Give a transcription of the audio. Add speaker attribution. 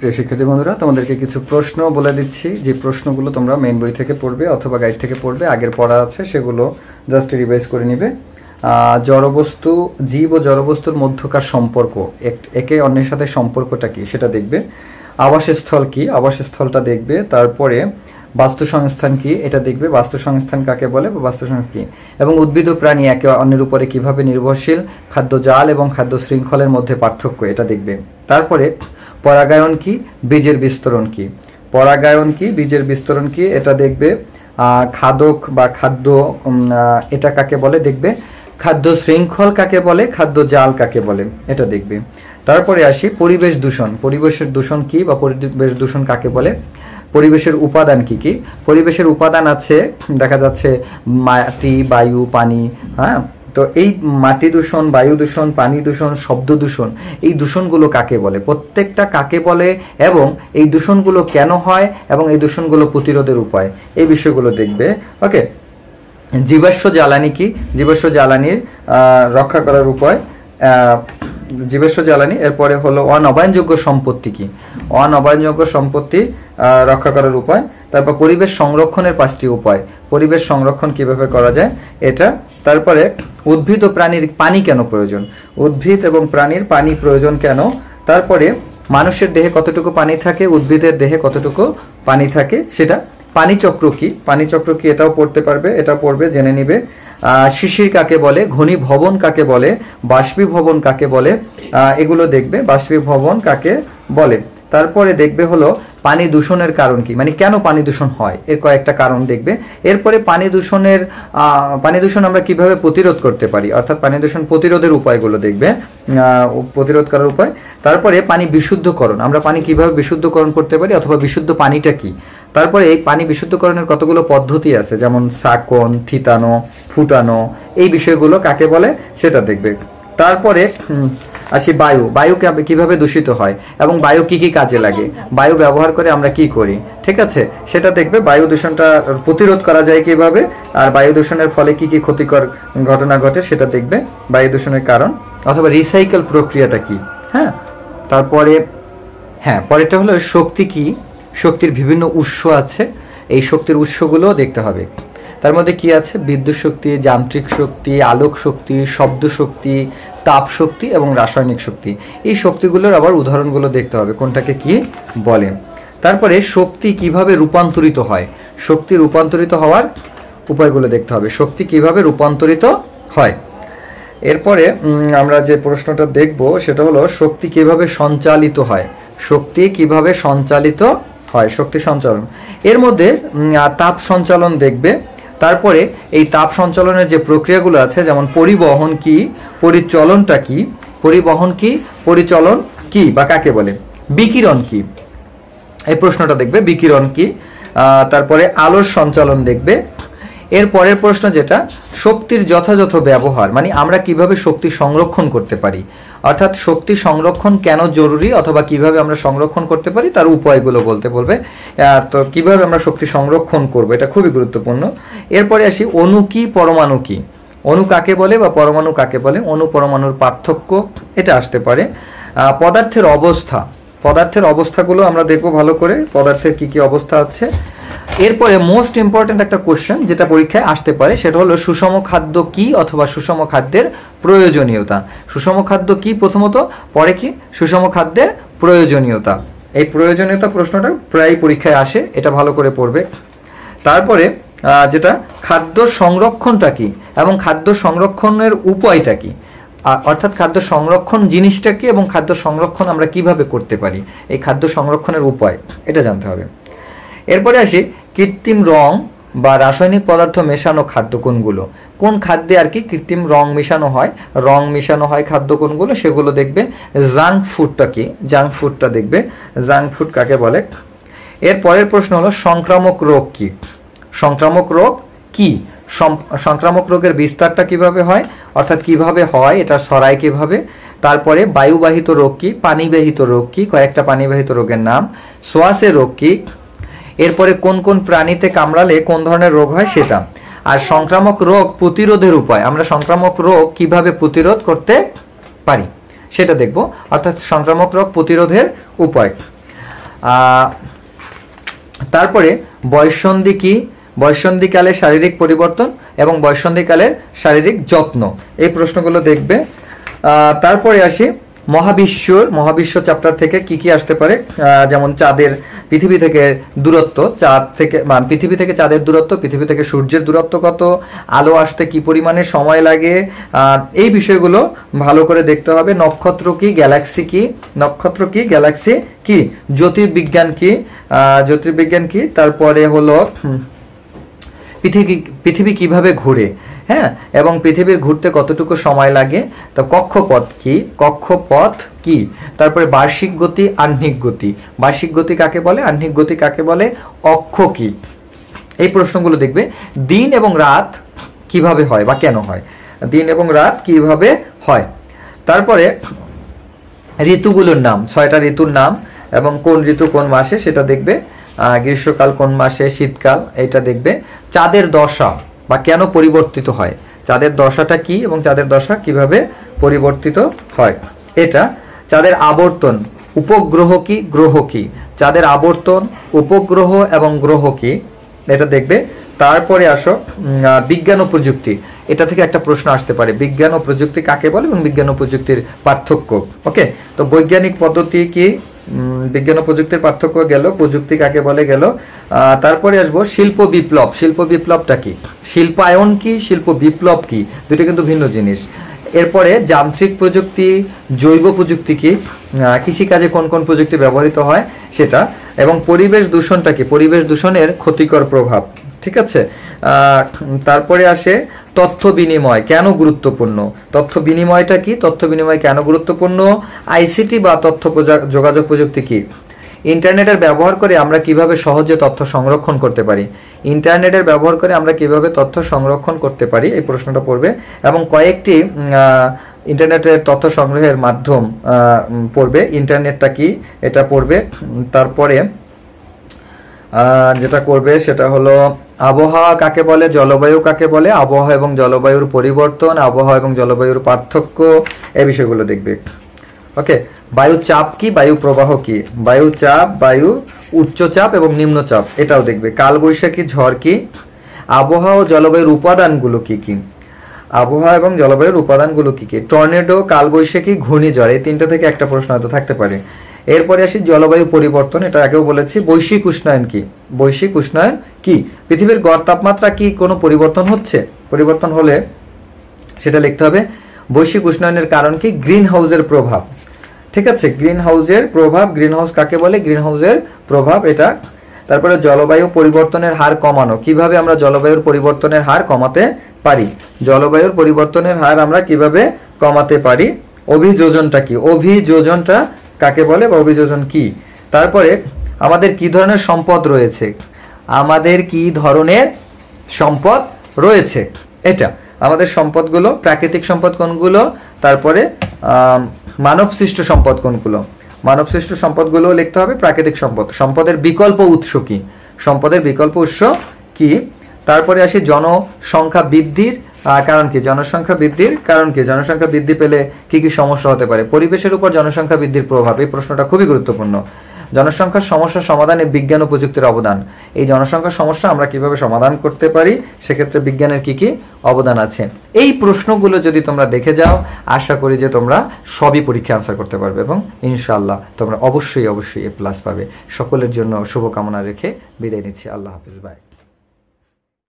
Speaker 1: প্রিয় শিক্ষার্থী বন্ধুরা তোমাদেরকে কিছু প্রশ্ন বলে দিচ্ছি যে প্রশ্নগুলো তোমরা মেন বই থেকে পড়বে অথবা গাইড থেকে পড়বে আগের পড়া আছে সেগুলো জাস্ট রিভাইজ করে নিবে জড়বস্তু জীব ও জড়বস্তুর মধ্যকার সম্পর্ক একে অন্যের সাথে সম্পর্কটা কি সেটা দেখবে আবাসস্থল কি আবাসস্থলটা দেখবে তারপরে বাস্তু সংস্থান কি এটা দেখবে বাস্তু সংস্থান কাকে বলে বা বাস্তু সংস্থান এবং উদ্ভিদ ও প্রাণী একে অন্যের উপরে কিভাবে নির্ভরশীল খাদ্য জাল এবং খাদ্য শৃঙ্খলের মধ্যে পার্থক্য এটা দেখবে তারপরে পরাগায়ন কি বীজের বিস্তরণ কি পরাগায়ন কি বীজের বিস্তরণ কি এটা দেখবে খাদক বা খাদ্য এটা কাকে বলে দেখবে খাদ্য শৃঙ্খল কাকে বলে খাদ্য জাল কাকে বলে এটা দেখবে তারপরে আসি পরিবেশ দূষণ পরিবেশের দূষণ কি বা পরিবেশ দূষণ কাকে বলে পরিবেশের উপাদান কি কি পরিবেশের উপাদান আছে দেখা যাচ্ছে মাটি বায়ু পানি হ্যাঁ তো এই মাটি দূষণ বায়ু দূষণ পানি দূষণ শব্দ দূষণ এই দূষণগুলো কাকে বলে প্রত্যেকটা কাকে বলে এবং এই দূষণগুলো কেন হয় এবং এই দূষণগুলো প্রতিরোধের উপায় এই বিষয়গুলো দেখবে ওকে জীবাশ্ম জ্বালানি কি জীবাশ্ম জ্বালানির রক্ষা করার উপায় জীবাশ্ম জ্বালানি এরপরে হলো অনবায়নযোগ্য সম্পত্তি কি অনবায়নযোগ্য সম্পত্তি রক্ষা করার উপায় তারপর পরিবেশ সংরক্ষণের পাঁচটি উপায় পরিবেশ সংরক্ষণ কিভাবে করা যায় এটা তারপরে উদ্ভিদ ও প্রাণীর পানি কেন প্রয়োজন উদ্ভিদ এবং প্রাণীর পানি প্রয়োজন কেন তারপরে মানুষের দেহে কতটুকু পানি থাকে উদ্ভিদের দেহে কতটুকু পানি থাকে সেটা পানিচক্র কি পানিচক্র কি এটাও পড়তে পারবে এটা পড়বে জেনে নিবে শিশির কাকে বলে ঘনীভবন কাকে বলে বাষ্পীভবন কাকে বলে এগুলো দেখবে বাষ্পীভবন কাকে বলে তারপরে দেখবে হলো পানি দূষণের কারণ কি মানে কেন পানি দূষণ হয় এর কয়েকটা কারণ দেখবে এরপরে পানি দূষণের পানি দূষণ আমরা কিভাবে প্রতিরোধ করতে পারি অর্থাৎ পানি দূষণ প্রতিরোধের উপায়গুলো দেখবে প্রতিরোধ করার উপায় তারপরে পানি বিশুদ্ধকরণ আমরা পানি কিভাবে বিশুদ্ধকরণ করতে পারি অথবা বিশুদ্ধ পানিটা কি তারপরে এই পানি বিশুদ্ধকরণের কতগুলো পদ্ধতি আছে যেমন সাকন থিতানো ফুটানো এই বিষয়গুলো কাকে বলে সেটা দেখবে তারপরে আসি বায়ু বায়ু কিভাবে দূষিত হয় এবং বায়ু কি কি কাজে লাগে বায়ু ব্যবহার করে আমরা কি করি ঠিক আছে সেটা দেখবে বায়ু দূষণটা প্রতিরোধ করা যায় কিভাবে আর বায়ু দূষণের ফলে কি কি ক্ষতিকর ঘটনা ঘটে সেটা দেখবে বায়ু দূষণের কারণ অথবা রিসাইকেল প্রক্রিয়াটা কি হ্যাঁ তারপরে হ্যাঁ পরেরটা হলো শক্তি কি শক্তির বিভিন্ন উৎস আছে এই শক্তির উৎসগুলো দেখতে হবে তার মধ্যে কি আছে বিদ্যুৎ শক্তি যান্ত্রিক শক্তি আলোক শক্তি শব্দ শক্তি তাপ শক্তি এবং রাসায়নিক শক্তি এই শক্তিগুলোর আবার উদাহরণগুলো দেখতে হবে কোনটাকে কি বলে তারপরে শক্তি কিভাবে রূপান্তরিত হয় শক্তি রূপান্তরিত হওয়ার উপায়গুলো দেখতে হবে শক্তি কিভাবে রূপান্তরিত হয় এরপরে আমরা যে প্রশ্নটা দেখব সেটা হলো শক্তি কিভাবে সঞ্চালিত হয় শক্তি কিভাবে সঞ্চালিত হয় শক্তি সঞ্চালন এর মধ্যে তাপ সঞ্চালন দেখবে তারপরে এই তাপ সঞ্চালনের যে প্রক্রিয়াগুলো আছে যেমন পরিবহন কি পরিচলনটা কি পরিবহন কি পরিচলন কি বা কাকে বলে বিকিরণ কি এই প্রশ্নটা দেখবে বিকিরণ কি তারপরে আলোর সঞ্চালন দেখবে এর পরের প্রশ্ন যেটা শক্তির যথাযথ ব্যবহার মানে আমরা কিভাবে শক্তি সংরক্ষণ করতে পারি অর্থাৎ শক্তি সংরক্ষণ কেন জরুরি অথবা কিভাবে আমরা সংরক্ষণ করতে পারি তার উপায়গুলো বলতে বলবে তো কিভাবে আমরা শক্তি সংরক্ষণ করব এটা খুবই গুরুত্বপূর্ণ এরপরে আসি অনু কি পরমাণু কি অনু কাকে বলে বা পরমাণু কাকে বলে অনু পরমাণুর পার্থক্য এটা আসতে পারে পদার্থের অবস্থা পদার্থের অবস্থাগুলো আমরা দেখব ভালো করে পদার্থের কি কি অবস্থা আছে এরপরে মোস্ট ইম্পর্টেন্ট একটা কোশ্চেন যেটা পরীক্ষায় আসতে পারে সেটা হলো সুষম খাদ্য কি অথবা সুষম খাদ্যের প্রয়োজনীয়তা সুষম খাদ্য কি প্রথমত পরে কি সুষম খাদ্যের প্রয়োজনীয়তা এই প্রয়োজনীয়তা প্রশ্নটা প্রায় পরীক্ষায় আসে এটা ভালো করে পড়বে তারপরে যেটা খাদ্য সংরক্ষণটা কি এবং খাদ্য সংরক্ষণের উপায়টা কি অর্থাৎ খাদ্য সংরক্ষণ জিনিসটা কি এবং খাদ্য সংরক্ষণ আমরা কিভাবে করতে পারি এই খাদ্য সংরক্ষণের উপায় এটা জানতে হবে এরপরে আসি কৃত্রিম রং বা রাসায়নিক পদার্থ মেশানো খাদ্য কোনগুলো কোন খাদ্যে আর কি কৃত্রিম রং মেশানো হয় রং মেশানো হয় খাদ্য কোনগুলো সেগুলো দেখবে জাঙ্ক ফুডটা কি জাঙ্ক ফুডটা দেখবে জাঙ্ক ফুড কাকে বলে এর পরের প্রশ্ন হলো সংক্রামক রোগ কি সংক্রামক রোগ কি সংক্রামক রোগের বিস্তারটা কিভাবে হয় অর্থাৎ কিভাবে হয় এটা সরায় কিভাবে তারপরে বায়ুবাহিত রোগ কি পানিবাহিত রোগ কি কয়েকটা পানিবাহিত রোগের নাম সোয়াসে রোগ কি এরপরে কোন কোন প্রাণীতে কামড়ালে কোন ধরনের রোগ হয় সেটা আর সংক্রামক রোগ প্রতিরোধের উপায় আমরা সংক্রামক রোগ কিভাবে প্রতিরোধ করতে পারি সেটা দেখব অর্থাৎ সংক্রামক রোগ প্রতিরোধের উপায় তারপরে বয়সন্ধি কি বয়সন্ধিকালে শারীরিক পরিবর্তন এবং বয়সন্ধিকালের শারীরিক যত্ন এই প্রশ্নগুলো দেখবে তারপরে আসি মহাবিশ্ব মহাবিশ্ব চ্যাপ্টার থেকে কি কি আসতে পারে যেমন চাঁদের পৃথিবী থেকে দূরত্ব চাঁদ থেকে মানে পৃথিবী থেকে চাঁদের দূরত্ব পৃথিবী থেকে সূর্যের দূরত্ব কত আলো আসতে কি পরিমাণে সময় লাগে এই বিষয়গুলো ভালো করে দেখতে হবে নক্ষত্র কি গ্যালাক্সি কি নক্ষত্র কি গ্যালাক্সি কি জ্যোতির্বিজ্ঞান কি জ্যোতির্বিজ্ঞান কি তারপরে হলো পৃথিবী পৃথিবী কিভাবে ঘুরে হ্যাঁ এবং পৃথিবীর ঘুরতে কতটুকু সময় লাগে তো কক্ষপথ কি কক্ষপথ কি তারপরে বার্ষিক গতি আহ্নিক গতি বার্ষিক গতি কাকে বলে আহ্নিক গতি কাকে বলে অক্ষ কি এই প্রশ্নগুলো দেখবে দিন এবং রাত কিভাবে হয় বা কেন হয় দিন এবং রাত কিভাবে হয় তারপরে ঋতুগুলোর নাম ছয়টা ঋতুর নাম এবং কোন ঋতু কোন মাসে সেটা দেখবে গ্রীষ্মকাল কোন মাসে শীতকাল এটা দেখবে চাঁদের দশা বা কেন পরিবর্তিত হয় চাঁদের দশাটা কি এবং চাঁদের দশা কিভাবে পরিবর্তিত হয় এটা চাঁদের আবর্তন উপগ্রহ কি গ্রহ কি চাঁদের আবর্তন উপগ্রহ এবং গ্রহ কি এটা দেখবে তারপরে আসো বিজ্ঞান ও প্রযুক্তি এটা থেকে একটা প্রশ্ন আসতে পারে বিজ্ঞান ও প্রযুক্তি কাকে বলে এবং বিজ্ঞান ও প্রযুক্তির পার্থক্য ওকে তো বৈজ্ঞানিক পদ্ধতি কি বিজ্ঞান ও প্রযুক্তির পার্থক্য গেল প্রযুক্তি কাকে বলে গেল তারপরে আসবো শিল্প বিপ্লব শিল্প বিপ্লবটা কি শিল্পায়ন কি শিল্প বিপ্লব কি দুটো কিন্তু ভিন্ন জিনিস এরপরে যান্ত্রিক প্রযুক্তি জৈব প্রযুক্তি কি কৃষিকাজে কোন কোন প্রযুক্তি ব্যবহৃত হয় সেটা এবং পরিবেশ দূষণটা কি পরিবেশ দূষণের ক্ষতিকর প্রভাব ঠিক আছে তারপরে আসে তথ্য বিনিময় কেন গুরুত্বপূর্ণ তথ্য বিনিময়টা কি তথ্য বিনিময় কেন গুরুত্বপূর্ণ আইসিটি বা তথ্য যোগাযোগ প্রযুক্তি কি ইন্টারনেটের ব্যবহার করে আমরা কিভাবে সহজে তথ্য সংরক্ষণ করতে পারি ইন্টারনেটের ব্যবহার করে আমরা কিভাবে তথ্য সংরক্ষণ করতে পারি এই প্রশ্নটা পড়বে এবং কয়েকটি ইন্টারনেটের তথ্য সংগ্রহের মাধ্যম পড়বে ইন্টারনেটটা কি এটা পড়বে তারপরে যেটা করবে সেটা হলো আবহাওয়া কাকে বলে জলবায়ু কাকে বলে আবহাওয়া এবং জলবায়ুর পরিবর্তন আবহাওয়া এবং জলবায়ুর পার্থক্য এই বিষয়গুলো দেখবে ওকে বায়ু চাপ কি বায়ু প্রবাহ কি বায়ু চাপ বায়ু উচ্চচাপ এবং নিম্নচাপ এটাও দেখবে কালবৈশাখী ঝড় কি আবহাওয়া ও জলবায়ুর উপাদানগুলো কি কি আবহাওয়া এবং জলবায়ুর উপাদানগুলো কি কি টর্নেডো কালবৈশাখী ঘূর্ণিঝড় এই তিনটা থেকে একটা প্রশ্ন হয়তো থাকতে পারে এরপরে আসি জলবায়ু পরিবর্তন এটা আগেও বলেছি বৈশ্বিক উষ্ণায়ন কি বৈশ্বিক উষ্ণায়ন কি পৃথিবীর গড় তাপমাত্রা কি কোনো পরিবর্তন হচ্ছে পরিবর্তন হলে সেটা লিখতে হবে বৈশ্বিক উষ্ণায়নের কারণ কি গ্রিন হাউসের প্রভাব ঠিক আছে গ্রিন হাউসের প্রভাব গ্রিন হাউস কাকে বলে গ্রিন হাউসের প্রভাব এটা তারপরে জলবায়ু পরিবর্তনের হার কমানো কিভাবে আমরা জলবায়ুর পরিবর্তনের হার কমাতে পারি জলবায়ুর পরিবর্তনের হার আমরা কিভাবে কমাতে পারি অভিযোজনটা কি অভিযোজনটা কাকে বলে বা অভিযোজন কি তারপরে আমাদের কি ধরনের সম্পদ রয়েছে আমাদের কি ধরনের সম্পদ রয়েছে এটা আমাদের সম্পদগুলো প্রাকৃতিক সম্পদ কোনগুলো তারপরে মানবসৃষ্ট সম্পদ কোনগুলো মানবসৃষ্ট সম্পদগুলো লিখতে হবে প্রাকৃতিক সম্পদ সম্পদের বিকল্প উৎস কি সম্পদের বিকল্প উৎস কি তারপরে আসি জনসংখ্যা বৃদ্ধির কারণ কি জনসংখ্যা বৃদ্ধির কারণ কি জনসংখ্যা বৃদ্ধি পেলে কি কি সমস্যা হতে পারে পরিবেশের উপর জনসংখ্যা বৃদ্ধির প্রভাব এই প্রশ্নটা খুবই গুরুত্বপূর্ণ জনসংখ্যার সমস্যা সমাধানে বিজ্ঞান ও প্রযুক্তির অবদান এই জনসংখ্যার সমস্যা আমরা কিভাবে সমাধান করতে পারি সেক্ষেত্রে বিজ্ঞানের কি কি অবদান আছে এই প্রশ্নগুলো যদি তোমরা দেখে যাও আশা করি যে তোমরা সবই পরীক্ষা আনসার করতে পারবে এবং ইনশাআল্লাহ তোমরা অবশ্যই অবশ্যই এ প্লাস পাবে সকলের জন্য শুভকামনা রেখে বিদায় নিচ্ছি আল্লাহ হাফিজ বাই